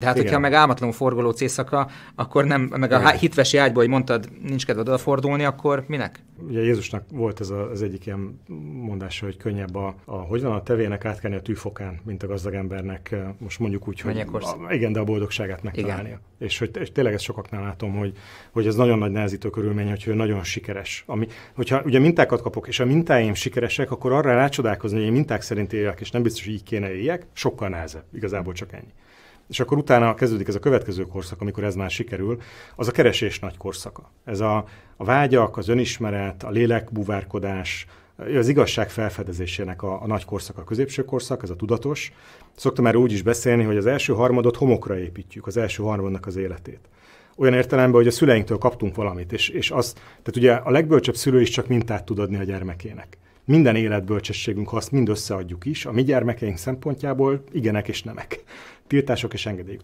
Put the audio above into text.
De hát, Igen. hogyha meg álmatlanul forgoló éjszaka, akkor nem, meg a Igen. hitvesi ágyból, hogy mondtad, nincs kedved odafordulni, akkor minek? Ugye Jézusnak volt ez a, az egyik ilyen mondása, hogy könnyebb a, a, hogy van a tevének átkelni a tűfokán, mint a gazdag embernek, most mondjuk úgy, hogy a, igen, de a boldogságát megtalálnia. Igen. És hogy és tényleg ezt sokaknál látom, hogy, hogy ez nagyon nagy nehezítő körülmény, hogy ő nagyon sikeres. Ami, hogyha ugye mintákat kapok, és a mintáim sikeresek, akkor arra rácsodálkozni, hogy én minták szerint éljek, és nem biztos, hogy így kéne éljek, sokkal nehezebb. Igazából csak ennyi és akkor utána kezdődik ez a következő korszak, amikor ez már sikerül, az a keresés nagy korszaka. Ez a, a vágyak, az önismeret, a lélekbúvárkodás, az igazság felfedezésének a, a nagy korszak, a középső korszak, ez a tudatos. Szoktam már úgy is beszélni, hogy az első harmadot homokra építjük, az első harmadnak az életét. Olyan értelemben, hogy a szüleinktől kaptunk valamit, és, és az, tehát ugye a legbölcsebb szülő is csak mintát tud adni a gyermekének minden életbölcsességünk, ha azt mind összeadjuk is, a mi gyermekeink szempontjából igenek és nemek. Tiltások és engedélyük.